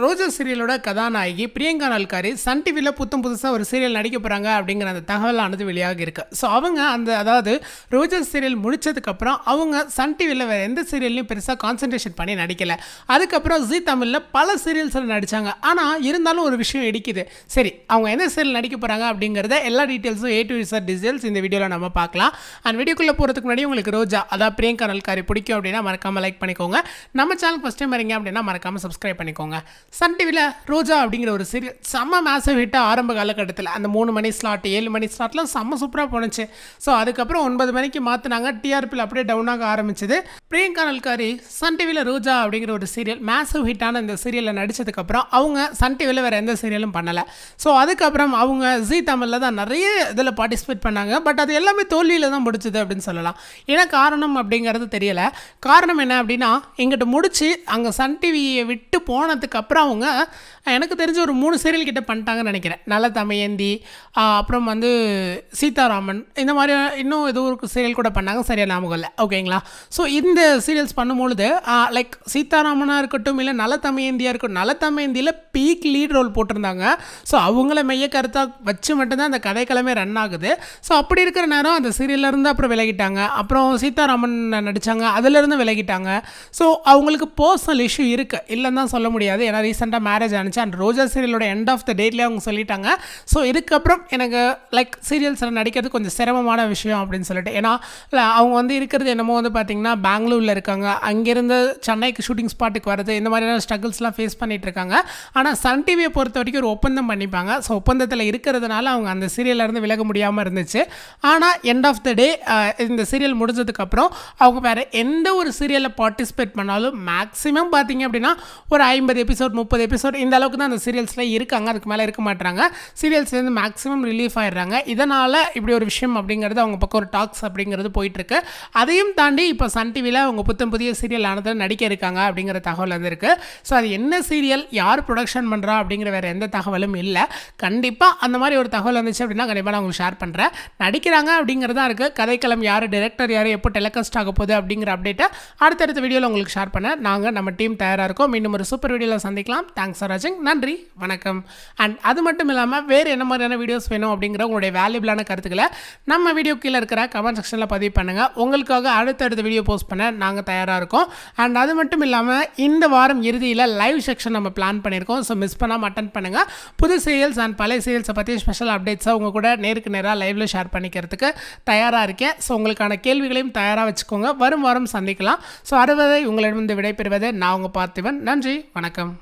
ரோஜா சீரியலோட கதாநாயகி பிரியங்கா நல்காரி சன் டிவியில் புத்தம் புதுசாக ஒரு சீரியல் நடிக்க போகிறாங்க அப்படிங்கிற அந்த தகவலானது வெளியாக இருக்குது ஸோ அவங்க அந்த அதாவது ரோஜா சீரியல் முடித்ததுக்கப்புறம் அவங்க சன் டிவியில் வேறு எந்த சீரியல்லையும் பெருசாக கான்சன்ட்ரேஷன் பண்ணி நடிக்கலை அதுக்கப்புறம் ஜி தமிழில் பல சீரியல்ஸில் நடித்தாங்க ஆனால் இருந்தாலும் ஒரு விஷயம் இடிக்குது சரி அவங்க எந்த சீரியல் நடிக்க போகிறாங்க அப்படிங்கிறத எல்லா டீட்டெயில்ஸும் ஏ டு சார் டீட்டெயில்ஸ் இந்த வீடியோவில் நம்ம பார்க்கலாம் அண்ட் வீடியோக்குள்ளே போகிறதுக்கு முன்னாடி உங்களுக்கு ரோஜா அதாவது பிரியங்கா நல்காரி பிடிக்கும் அப்படின்னா மறக்காமல் லைக் பண்ணிக்கோங்க நம்ம சேனல் ஃபஸ்ட் டைம் வரீங்க அப்படின்னா மறக்காமல் சப்ஸ்கிரைப் பண்ணிக்கோங்க சன் டிவியில் ரோஜா அப்படிங்கிற ஒரு சீரியல் செம்ம மேசவ் ஹிட்டாக ஆரம்ப காலகட்டத்தில் அந்த மூணு மணி ஸ்லாட் ஏழு மணி ஸ்லாட்லாம் செம்ம சூப்பராக போணுச்சு ஸோ அதுக்கப்புறம் ஒன்பது மணிக்கு மாற்றினாங்க டிஆர்பியில் அப்படியே டவுனாக ஆரம்பிச்சது பிரியங்கா நல்காரி சன் டிவியில் ரோஜா அப்படிங்கிற ஒரு சீரியல் மேசவ் ஹிட்டான இந்த சீரியலில் நடித்ததுக்கப்புறம் அவங்க சன் டிவியில் வேறு எந்த சீரியலும் பண்ணலை ஸோ அதுக்கப்புறம் அவங்க ஜி தமிழில் தான் நிறைய இதில் பார்ட்டிசிபேட் பண்ணாங்க பட் அது எல்லாமே தோல்வியில் தான் முடிச்சது அப்படின்னு சொல்லலாம் ஏன்னா காரணம் அப்படிங்கிறது தெரியலை காரணம் என்ன அப்படின்னா எங்கிட்ட முடிச்சு அங்கே சன் டிவியை விட்டு போனதுக்கப்புறம் அப்புறம் அவங்க எனக்கு தெரிஞ்ச ஒரு மூணு சீரியல் கிட்ட பண்ணிட்டாங்கன்னு நினைக்கிறேன் நல்ல தமையந்தி அப்புறம் வந்து சீதாராமன் இந்த மாதிரி இன்னும் ஏதோ ஒரு சீரியல் கூட பண்ணாங்க சரியாக ஞாபகம் இல்லை ஓகேங்களா ஸோ இந்த சீரியல்ஸ் பண்ணும்பொழுது லைக் சீதாராமனாக இருக்கட்டும் இல்லை நல்ல தமையந்தியாக இருக்கட்டும் நல்ல தமையந்தியில் பீக் லீட் ரோல் போட்டிருந்தாங்க ஸோ அவங்கள மைய கருத்தாக வச்சு மட்டும்தான் அந்த கதைக்கிழமை ரன் ஆகுது ஸோ அப்படி இருக்கிற நேரம் அந்த சீரியல்லேருந்து அப்புறம் விலகிட்டாங்க அப்புறம் சீதாராமன் நடித்தாங்க அதுலேருந்து விலகிட்டாங்க ஸோ அவங்களுக்கு பர்சனல் இஷ்யூ இருக்குது இல்லைன்னு தான் சொல்ல முடியாது ஏன்னா ரீசெண்டாக மேரேஜ் ஆனிச்சு அண்ட் ரோஜா சீரியலோட எண்ட் ஆஃப் த டேட்லேயே அவங்க சொல்லிட்டாங்க ஸோ இதுக்கப்புறம் எனக்கு லைக் சீரியல்ஸில் நடிக்கிறது கொஞ்சம் சிரமமான விஷயம் அப்படின்னு சொல்லிட்டு ஏன்னா அவங்க வந்து இருக்கிறது என்னமோ வந்து பார்த்திங்கன்னா பெங்களூரில் இருக்காங்க அங்கேருந்து சென்னைக்கு ஷூட்டிங் ஸ்பாட்டுக்கு வரது இந்த மாதிரியான ஸ்ட்ரகிள்ஸ்லாம் ஃபேஸ் பண்ணிகிட்டு இருக்காங்க ஆனால் சன் டிவியை பொறுத்த வரைக்கும் ஒரு ஒப்பந்தம் பண்ணிப்பாங்க ஸோ ஒப்பந்தத்தில் இருக்கிறதுனால அவங்க அந்த சீரியலேருந்து விலக முடியாமல் இருந்துச்சு ஆனால் எண்ட் ஆஃப் த டே இந்த சீரியல் முடிஞ்சதுக்கப்புறம் அவங்க வேறு எந்த ஒரு சீரியலில் பார்ட்டிசிபேட் பண்ணாலும் மேக்ஸிமம் பார்த்திங்க அப்படின்னா ஒரு ஐம்பது எபிசோட் எபிசோட் முப்பது எபிசோட் இந்த அளவுக்கு தான் அந்த சீரியல்ஸில் இருக்காங்க அதுக்கு மேலே இருக்க மாட்டாங்க சீரியல்ஸ்லேருந்து மேக்ஸிமம் ரிலீஃப் ஆகிடுறாங்க இதனால் இப்படி ஒரு விஷயம் அப்படிங்கிறது அவங்க பக்கம் ஒரு டாக்ஸ் அப்படிங்கிறது போயிட்டுருக்கு அதையும் தாண்டி இப்போ சன் டிவியில் அவங்க புத்தம் புதிய சீரியல் ஆனதில் நடிக்க இருக்காங்க அப்படிங்கிற தகவல் வந்துருக்கு ஸோ அது என்ன சீரியல் யார் ப்ரொடக்ஷன் பண்ணுறா அப்படிங்கிற வேறு எந்த தகவலும் இல்லை கண்டிப்பாக அந்த மாதிரி ஒரு தகவல் வந்துச்சு அப்படின்னா கண்டிப்பாக நான் உங்களுக்கு ஷேர் பண்ணுறேன் நடிக்கிறாங்க அப்படிங்கிறதா இருக்குது கதைக்களம் யார் டேரக்டர் யார் எப்போ டெலிகாஸ்ட் ஆக போகுது அப்படிங்கிற அப்டேட்டை அடுத்தடுத்த வீடியோவில் உங்களுக்கு ஷேர் பண்ண நாங்கள் நம்ம டீம் தயாராக இருக்கோம் மீண்டும் ஒரு சூப்பர் வீடியோவில் சந்தி பண்ணிக்கலாம் தேங்க்ஸ் ஃபார் வாட்சிங் நன்றி வணக்கம் அண்ட் அது மட்டும் இல்லாமல் வேறு என்ன மாதிரியான வீடியோஸ் வேணும் அப்படிங்கிற உங்களுடைய வேல்யூபிளான கருத்துக்களை நம்ம வீடியோ கீழே இருக்கிற கமெண்ட் செக்ஷனில் பதிவு பண்ணுங்கள் உங்களுக்காக அடுத்தடுத்த வீடியோ போஸ்ட் பண்ண நாங்கள் தயாராக இருக்கோம் அண்ட் அது மட்டும் இல்லாமல் இந்த வாரம் இறுதியில் லைவ் செக்ஷன் நம்ம பிளான் பண்ணியிருக்கோம் ஸோ மிஸ் பண்ணாமல் அட்டன் பண்ணுங்கள் புது சீரியல்ஸ் அண்ட் பழைய சீரியல்ஸை பற்றி ஸ்பெஷல் அப்டேட்ஸை உங்கள் கூட நேருக்கு நேராக லைவ்ல ஷேர் பண்ணிக்கிறதுக்கு தயாராக இருக்கேன் ஸோ உங்களுக்கான கேள்விகளையும் தயாராக வச்சுக்கோங்க வரும் வாரம் சந்திக்கலாம் ஸோ அறுபதை உங்களிடமிருந்து விடைபெறுவதை நான் உங்கள் பார்த்திவன் நன்றி வணக்கம்